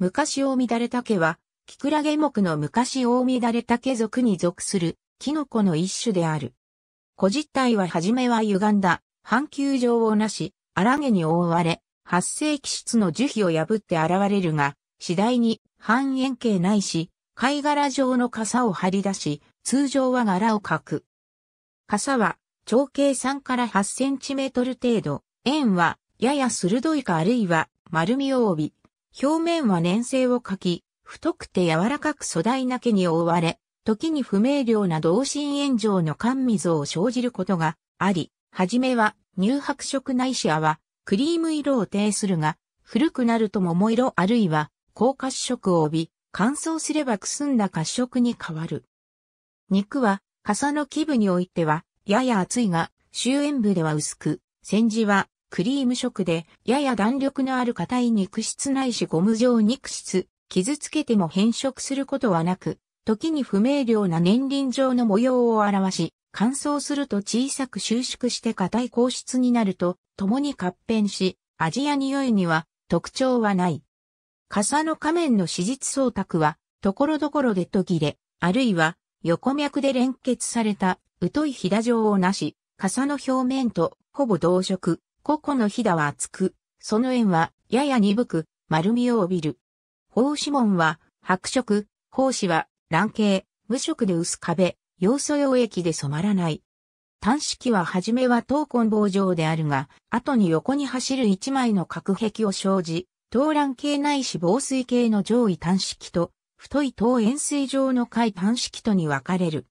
昔大乱れ竹は、キクラゲ目の昔大乱れ竹属に属する、キノコの一種である。古実体は初めは歪んだ、半球状をなし、荒毛に覆われ、発生気質の樹皮を破って現れるが、次第に半円形ないし、貝殻状の傘を張り出し、通常は柄を描く。傘は長径3から8センチメートル程度、円はやや鋭いかあるいは丸みを帯び、表面は粘性を欠き、太くて柔らかく粗大な毛に覆われ、時に不明瞭な同心炎上の甘溝を生じることがあり、はじめは乳白色内視シアはクリーム色を呈するが、古くなると桃色あるいは高褐色を帯び、乾燥すればくすんだ褐色に変わる。肉は、傘の基部においては、やや厚いが、周縁部では薄く、煎じはクリーム色で、やや弾力のある硬い肉質ないしゴム状肉質、傷つけても変色することはなく、時に不明瞭な年輪状の模様を表し、乾燥すると小さく収縮して硬い硬質になると、共に合変し、味や匂いには特徴はない。傘の仮面の史実装卓は、ところどころで途切れ、あるいは横脈で連結された、疎いひだ状をなし、傘の表面とほぼ同色、個々のひだは厚く、その縁はやや鈍く、丸みを帯びる。胞子紋は白色、胞子は卵形、無色で薄壁、要素溶液で染まらない。単式は初めは闘根棒状であるが、後に横に走る一枚の隔壁を生じ、等卵形ないし防水形の上位単式と、太い等円錐状の下位単式とに分かれる。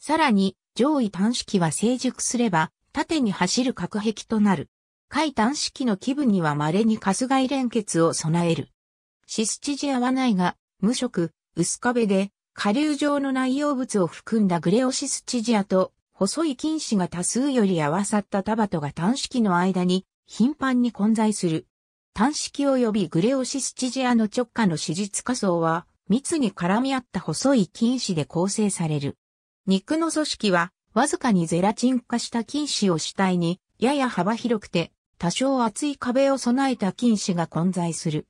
さらに、上位単式は成熟すれば、縦に走る隔壁となる。海端式の基部には稀に春日外連結を備える。シスチジアはないが、無色、薄壁で、下流状の内容物を含んだグレオシスチジアと、細い菌糸が多数より合わさったタバトが端式の間に頻繁に混在する。端式及びグレオシスチジアの直下の史実仮想は密に絡み合った細い菌糸で構成される。肉の組織はわずかにゼラチン化した菌糸を主体に、やや幅広くて、多少厚い壁を備えた菌糸が混在する。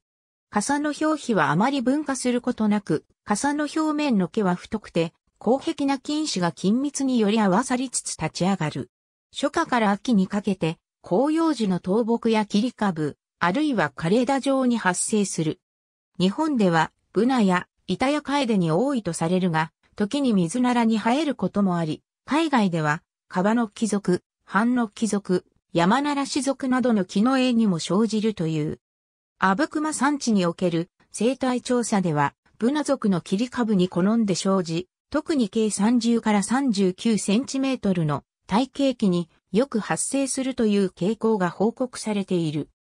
傘の表皮はあまり分化することなく、傘の表面の毛は太くて、公壁な菌糸が緊密により合わさりつつ立ち上がる。初夏から秋にかけて、紅葉樹の倒木や切り株、あるいは枯れ枝状に発生する。日本では、ブナや、板やカエデに多いとされるが、時に水ならに生えることもあり、海外では、カバの貴族、ハンの貴族、山ならし族などの木の絵にも生じるという。阿武マ山地における生態調査では、ブナ族の切り株に好んで生じ、特に計30から39センチメートルの体型期によく発生するという傾向が報告されている。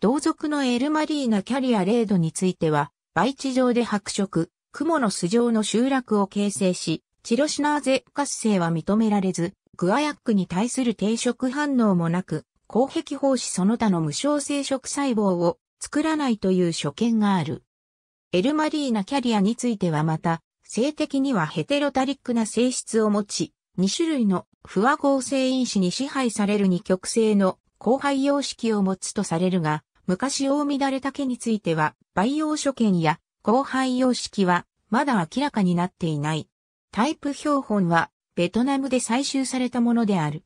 同族のエルマリーナキャリアレードについては、培地上で白色、雲の巣状の集落を形成し、チロシナーゼ活性は認められず、グアヤックに対する定食反応もなく、公壁胞子その他の無償生殖細胞を作らないという所見がある。エルマリーナキャリアについてはまた、性的にはヘテロタリックな性質を持ち、2種類の不和合成因子に支配される二極性の交配様式を持つとされるが、昔大乱れた毛については、培養所見や交配様式はまだ明らかになっていない。タイプ標本はベトナムで採集されたものである。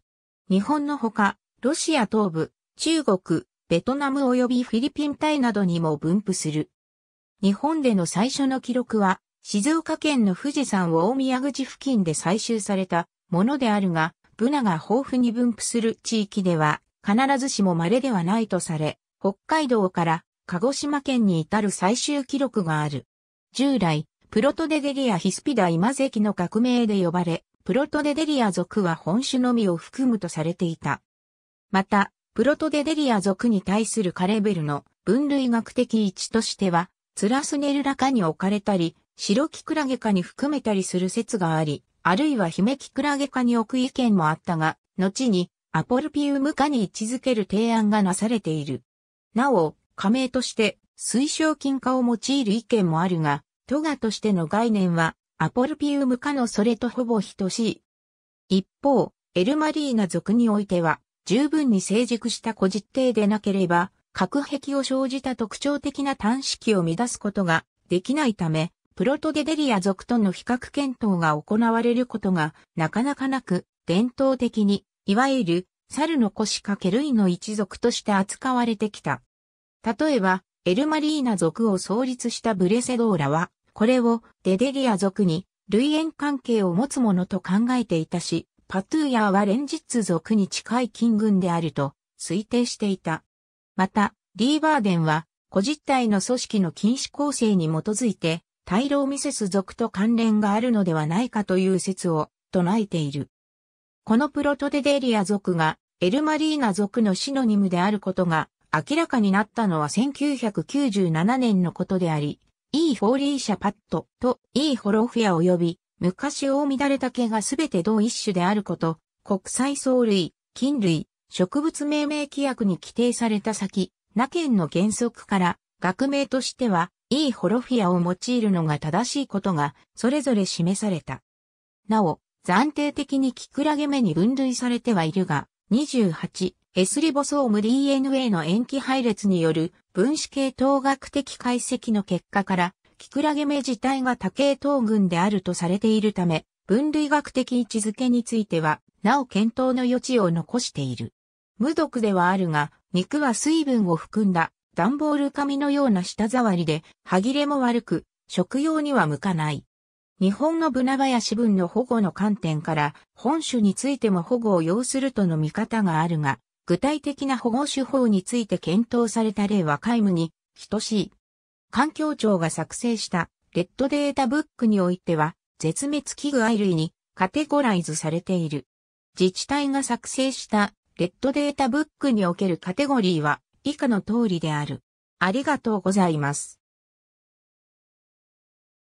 日本のほか、ロシア東部、中国、ベトナム及びフィリピンイなどにも分布する。日本での最初の記録は、静岡県の富士山を大宮口付近で採集されたものであるが、ブナが豊富に分布する地域では、必ずしも稀ではないとされ、北海道から鹿児島県に至る最終記録がある。従来、プロトデデリアヒスピダイマゼキの学名で呼ばれ、プロトデデリア族は本種のみを含むとされていた。また、プロトデデリア族に対するカレベルの分類学的位置としては、ツラスネルラ科に置かれたり、白キクラゲ科に含めたりする説があり、あるいはヒメキクラゲ科に置く意見もあったが、後にアポルピウム科に位置づける提案がなされている。なお、加盟として推奨金化を用いる意見もあるが、トガとしての概念は、アポルピウム科のそれとほぼ等しい。一方、エルマリーナ族においては、十分に成熟した古実定でなければ、核壁を生じた特徴的な単式を乱すことができないため、プロトゲデリア族との比較検討が行われることがなかなかなく、伝統的に、いわゆる、猿の腰掛け類の一族として扱われてきた。例えば、エルマリーナ族を創立したブレセドーラは、これをデデリア族に類縁関係を持つものと考えていたし、パトゥーヤーは連日族に近い金軍であると推定していた。また、リーバーデンは、個実体の組織の禁止構成に基づいて、タイローミセス族と関連があるのではないかという説を唱えている。このプロトデデリア族がエルマリーナ族のシノニムであることが明らかになったのは1997年のことであり、E フォーリーシャパッドと E ホロフィア及び昔を乱れた毛がすべて同一種であること、国際藻類、菌類、植物命名規約に規定された先、ナ県の原則から学名としては E ホロフィアを用いるのが正しいことがそれぞれ示された。なお、暫定的にキクラゲ目に分類されてはいるが、28、エスリボソーム DNA の塩基配列による分子系統学的解析の結果から、キクラゲメ自体が多系統群であるとされているため、分類学的位置づけについては、なお検討の余地を残している。無毒ではあるが、肉は水分を含んだ段ボール紙のような舌触りで、歯切れも悪く、食用には向かない。日本のブナヤブ分の保護の観点から、本種についても保護を要するとの見方があるが、具体的な保護手法について検討された例は皆無に等しい。環境庁が作成したレッドデータブックにおいては、絶滅危惧愛類にカテゴライズされている。自治体が作成したレッドデータブックにおけるカテゴリーは以下の通りである。ありがとうございます。